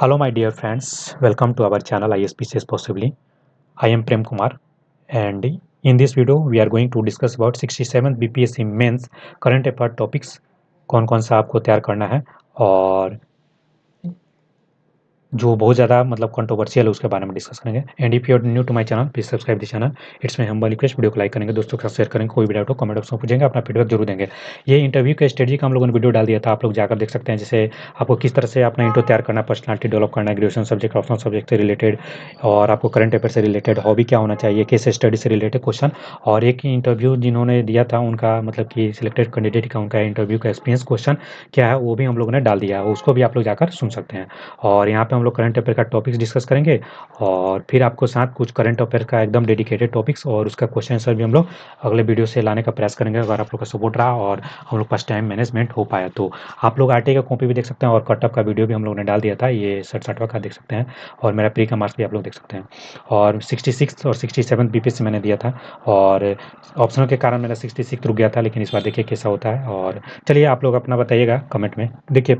Hello my dear friends, welcome to our channel ISP Says Possibly. I am Prem Kumar and in this video we are going to discuss about 67th BPSC mains current affair topics कौन कौन सा आपको तैयार करना है और जो बहुत ज़्यादा मतलब कंट्रोवर्सियल है उसके बारे में डिस्कस करेंगे and if you new to my channel please subscribe the channel it's में हम रिक्वेस्ट वीडियो को लाइक करेंगे दोस्तों के साथ शेयर करेंगे कोई भी डाउट हो कमेंट बॉक्स में पूछेंगे अपना फीडबैक जरूर देंगे ये इंटरव्यू के स्ट्रेटी का हम लोगों ने वीडियो डाल दिया था आप लोग जाकर देख सकते हैं जैसे आपको किस तरह से अपना इंटर तैयार करना पर्सनलिटी डेवलप करना ग्रेजुएशन सब्जेक्ट ऑप्शन सब्जेक्ट से रिलेटेड और आपको करंट अफेयर से रिलेटेड हॉबी क्या होना चाहिए कैसे स्टडी से रिलेटेड क्वेश्चन और एक इंटरव्यू जिन्होंने दिया था उनका मतलब कि सिलेक्टेड कैंडिडेट का उनका इंटरव्यू का एक्सपीरियंस क्वेश्चन क्या है वो भी हम लोगों ने डाल दिया उसको भी आप लोग जाकर सुन सकते हैं और यहाँ पर हम लोग करंट अफेयर का टॉपिक्स डिस्कस करेंगे और फिर आपको साथ कुछ करंट अफेयर का एकदम डेडिकेटेड टॉपिक्स और उसका क्वेश्चन आंसर भी हम लोग अगले वीडियो से लाने का प्रयास करेंगे अगर आप लोग का सपोर्ट रहा और हम लोग फर्स्ट टाइम मैनेजमेंट हो पाया तो आप लोग आर का कॉपी भी देख सकते हैं और कटअप का वीडियो भी हम लोग ने डाल दिया था ये साठवा का देख सकते हैं और मेरा प्री का मार्क्स भी आप लोग देख सकते हैं और सिक्सटी सिक्स और सिक्सटी सेवन बीपीएससी मैंने दिया था और ऑप्शनों के कारण मेरा सिक्सटी सिक्स रुक गया था लेकिन इस बार देखिए कैसा होता है और चलिए आप लोग अपना बताइएगा कमेंट में देखिए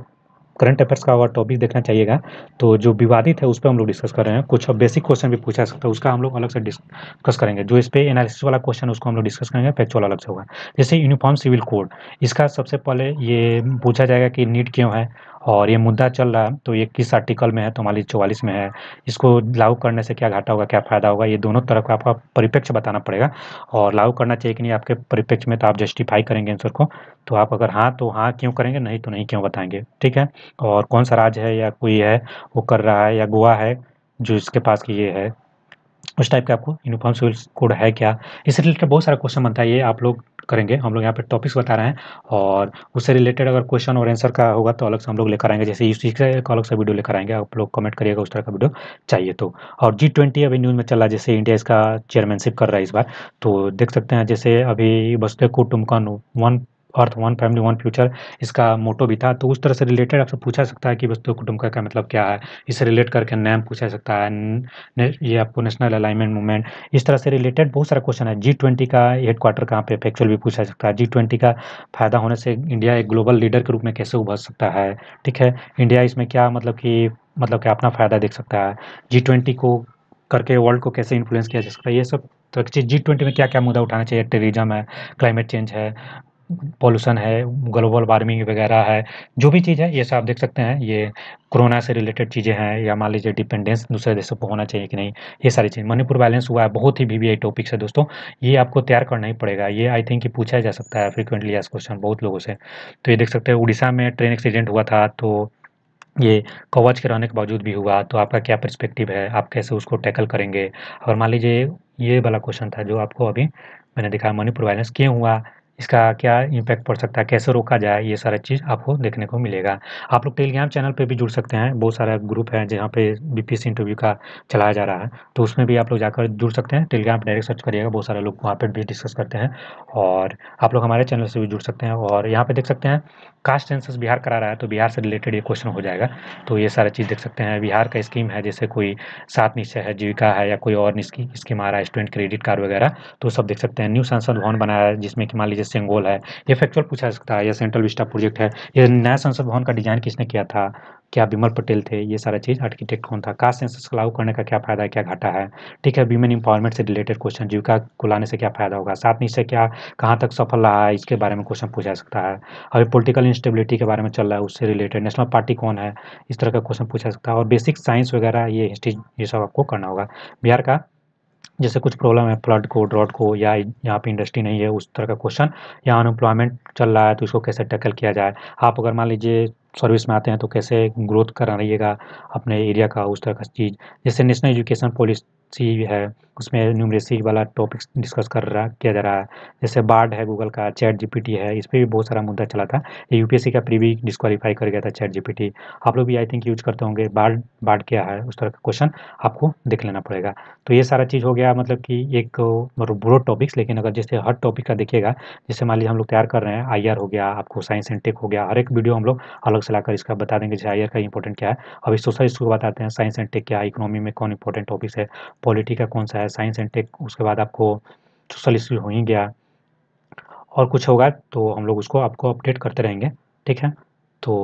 करंट अफेयर्स का अगर टॉपिक देखना चाहिएगा तो जो विवादित है उस पर हम लोग डिस्कस कर रहे हैं कुछ बेसिक क्वेश्चन भी पूछा सकता है उसका हम लोग अलग से डिस्कस करेंगे जो इस पर एनालिसिस वाला क्वेश्चन उसको हम लोग डिस्कस करेंगे फैक्चुअल अलग से होगा जैसे यूनिफॉर्म सिविल कोड इसका सबसे पहले ये पूछा जाएगा कि नीट क्यों है और ये मुद्दा चल रहा है तो ये किस आर्टिकल में है तो मान चौवालीस में है इसको लागू करने से क्या घाटा होगा क्या फ़ायदा होगा ये दोनों तरफ का आपका परिपेक्ष बताना पड़ेगा और लागू करना चाहिए कि नहीं आपके परिपेक्ष में तो आप जस्टिफाई करेंगे आंसर को तो आप अगर हाँ तो हाँ क्यों करेंगे नहीं तो नहीं क्यों बताएंगे ठीक है और कौन सा राज्य है या कोई है वो कर रहा है या गोवा है जो इसके पास की ये है उस टाइप के आपको यूनिफॉर्म सिविल कोड है क्या इससे रिलेटेड बहुत सारा क्वेश्चन बनता है ये आप लोग करेंगे हम लोग यहाँ पे टॉपिक्स बता रहे हैं और उससे रिलेटेड अगर क्वेश्चन और आंसर का होगा तो अलग से हम लोग लेकर आएंगे जैसे इसी का एक अलग सा वीडियो लेकर आएंगे आप लोग कमेंट करिएगा उस तरह का वीडियो चाहिए तो और जी ट्वेंटी अभी न्यूज़ में चल रहा है जैसे इंडिया इसका चेयरमैनशिप कर रहा है इस बार तो देख सकते हैं जैसे अभी बसते कुटुमकन one earth one family one future इसका मोटो भी था तो उस तरह से रिलेटेड आपसे पूछा सकता है कि वस्तु तो कुटुंब का मतलब क्या है इससे रिलेट करके नैम पूछा सकता है ये आपको नेशनल अलाइनमेंट मूवमेंट इस तरह से रिलेटेड बहुत सारा क्वेश्चन है जी ट्वेंटी का हेड क्वार्टर कहाँ पे फैक्चुअल भी पूछा सकता है जी ट्वेंटी का फायदा होने से इंडिया एक ग्लोबल लीडर के रूप में कैसे उभर सकता है ठीक है इंडिया इसमें क्या मतलब कि मतलब कि अपना फ़ायदा देख सकता है जी ट्वेंटी को करके वर्ल्ड को कैसे इन्फ्लुएंस किया जा सकता है ये सब तो जी ट्वेंटी में क्या क्या मुद्दा उठाना चाहिए टेरिज्म है क्लाइमेट चेंज है पॉल्यूशन है ग्लोबल वार्मिंग वगैरह है जो भी चीज़ है ये सब आप देख सकते हैं ये कोरोना से रिलेटेड चीज़ें हैं या मान लीजिए डिपेंडेंस दूसरे देशों पर होना चाहिए कि नहीं ये सारी चीज़ मणिपुर बैलेंस हुआ है बहुत ही वी वी टॉपिक्स है दोस्तों ये आपको तैयार करना ही पड़ेगा ये आई थिंक पूछा जा सकता है फ्रिक्वेंटली एस क्वेश्चन बहुत लोगों से तो ये देख सकते हैं उड़ीसा में ट्रेन एक्सीडेंट हुआ था तो ये कवच के रहने के बावजूद भी हुआ तो आपका क्या परस्पेक्टिव है आप कैसे उसको टैकल करेंगे और मान लीजिए ये वाला क्वेश्चन था जो आपको अभी मैंने दिखाया मणिपुर वायलेंस क्यों हुआ इसका क्या इम्पैक्ट पड़ सकता है कैसे रोका जाए ये सारा चीज़ आपको देखने को मिलेगा आप लोग टेलीग्राम चैनल पर भी जुड़ सकते हैं बहुत सारा ग्रुप है जहाँ पे बीपीएससी इंटरव्यू का चलाया जा रहा है तो उसमें भी आप लोग जाकर जुड़ सकते हैं टेलीग्राम पर डायरेक्ट सर्च करिएगा बहुत सारे लोग वहाँ पर भी डिस्कस करते हैं और आप लोग हमारे चैनल से भी जुड़ सकते हैं और यहाँ पर देख सकते हैं कास्ट सेंसस बिहार करा रहा है तो बिहार से रिलेटेड ये क्वेश्चन हो जाएगा तो ये सारा चीज़ देख सकते हैं बिहार का स्कीम है जैसे कोई सात निश्चय है जीविका है या कोई और स्कीम आ रहा है स्टूडेंट क्रेडिट कार्ड वगैरह तो सब देख सकते हैं न्यू संसद भवन बनाया है जिसमें कि मान लीजिए सेंगोल है ये फैक्चुअल पूछा सकता है या सेंट्रल विस्टा प्रोजेक्ट है ये नया संसद भवन का डिजाइन किसने किया था क्या विमल पटेल थे ये सारा चीज़ आर्किटेक्ट कौन था कास्ट सेंसस को लागू करने का क्या फायदा है क्या घाटा है ठीक है वीमेन इंपावरमेंट से रिलेटेड क्वेश्चन जीविका को लाने से क्या फायदा होगा साथ में इससे क्या कहाँ तक सफल रहा है इसके बारे में क्वेश्चन पूछा सकता है अभी पोलिटिकल इंस्टेबिलिटी के बारे में चल रहा है उससे रिलेटेड नेशनल पार्टी कौन है इस तरह का क्वेश्चन पूछा सकता है और बेसिक साइंस वगैरह ये हिस्ट्री ये सब आपको करना होगा बिहार का जैसे कुछ प्रॉब्लम है फ्लड को ड्रॉट को या यहाँ पे इंडस्ट्री नहीं है उस तरह का क्वेश्चन या अनएम्प्लॉयमेंट चल रहा है तो इसको कैसे टैकल किया जाए आप अगर मान लीजिए सर्विस में आते हैं तो कैसे ग्रोथ करा रहिएगा अपने एरिया का उस तरह का चीज़ जैसे नेशनल एजुकेशन पॉलिसी है उसमें न्यूमरेसी वाला टॉपिक्स डिस्कस कर रहा किया जा रहा है जैसे बार्ड है गूगल का चैट जीपीटी है इस पर भी बहुत सारा मुद्दा चला था यूपीएससी का प्री भी डिस्कालीफाई कर गया था चैट जी आप लोग भी आई थिंक यूज करते होंगे बार्ड बार्ड क्या है उस तरह का क्वेश्चन आपको देख लेना पड़ेगा तो ये सारा चीज़ हो गया मतलब कि एक मतलब ब्रोड टॉपिक्स लेकिन अगर जैसे हर टॉपिक का देखिएगा जैसे मान लीजिए हम लोग तैयार कर रहे हैं हैं आई हो गया आपको साइंस एंड टेक हो गया हर एक वीडियो हम लोग अलग से लाकर इसका बता देंगे जैसे आई का इंपॉर्टेंट क्या है अभी सोशल इशू को बताते हैं साइंस एंड टेक क्या इकोनॉमी में कौन इंपॉर्टेंट टॉपिक्स है पॉलिटी का कौन सा है साइंस एंड टेक उसके बाद आपको सोशल इश्यू हो ही गया और कुछ होगा तो हम लोग उसको आपको अपडेट करते रहेंगे ठीक है तो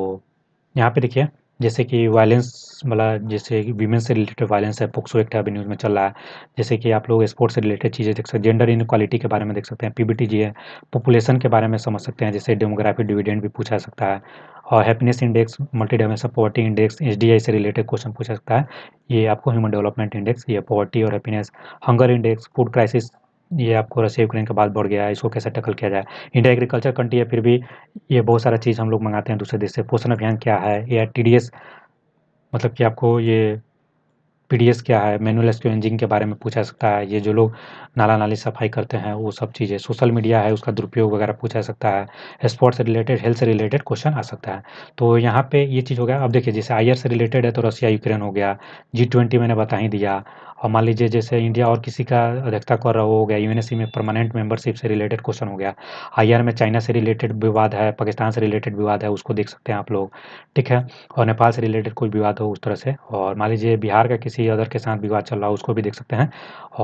यहाँ पे देखिए जैसे कि वायलेंस मतलब वाला जैसे वीमेन से रिलेटेड वायलेंस है पोक्सो एक्ट अभी न्यूज़ में चल रहा है जैसे कि आप लोग स्पोर्ट्स से रिलेटेड चीज़ें देख सकते हैं जेंडर इनक्वालिटी के बारे में देख सकते हैं पीबीटीजी है पॉपुलेशन के बारे में समझ सकते हैं जैसे डेमोग्राफी डिविडेंड भी पूछा सकता है और happiness index multi dimension poverty index H से रिलेटेड क्वेश्चन पूछा सकता है ये आपको ह्यूमन डेवलपमेंट इंडेक्स ये पॉवर्टी और happiness hunger index food crisis ये आपको रसिया यूक्रेन के बाद बढ़ गया है इसको कैसे टकल किया जाए इंडिया एग्रीकल्चर कंट्री है फिर भी ये बहुत सारा चीज़ हम लोग मंगाते हैं दूसरे देश से पोषण अभियान क्या है या टी मतलब कि आपको ये पी क्या है मैनुअल स्क्वेंजिंग के बारे में पूछा सकता है ये जो लोग नाला नाली सफाई करते हैं वो सब चीज़ें सोशल मीडिया है उसका दुरुपयोग वगैरह पूछा सकता है स्पोर्ट्स से रिलेटेड हेल्थ से रिलेटेड क्वेश्चन आ सकता है तो यहाँ पे ये चीज़ हो गया अब देखिए जैसे आई से रिलेटेड है तो रसिया यूक्रेन हो गया जी मैंने बता ही दिया और मान लीजिए जैसे इंडिया और किसी का अध्यक्षता कर रहा हो गया यू में परमानेंट मेंबरशिप से रिलेटेड क्वेश्चन हो गया आई में चाइना से रिलेटेड विवाद है पाकिस्तान से रिलेटेड विवाद है उसको देख सकते हैं आप लोग ठीक है और नेपाल से रिलेटेड कोई विवाद हो उस तरह से और मान लीजिए बिहार का किसी अदर के साथ विवाद चल रहा हो उसको भी देख सकते हैं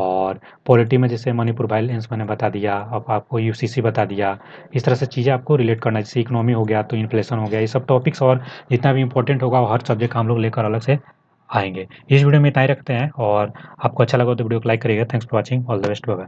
और पॉलिटी में जैसे मणिपुर वायलेंस मैंने बता दिया अब आपको यू बता दिया इस तरह से चीज़ें आपको रिलेट करना जैसे इकोनॉमी हो गया तो इन्फ्लेशन हो गया ये सब टॉपिक्स और जितना भी इंपॉर्टेंट होगा हर सब्जेक्ट हम लोग लेकर अलग से आएंगे इस वीडियो में इतना ही रखते हैं और आपको अच्छा लगा तो वीडियो को लाइक करिएगा thanks for watching all the best bye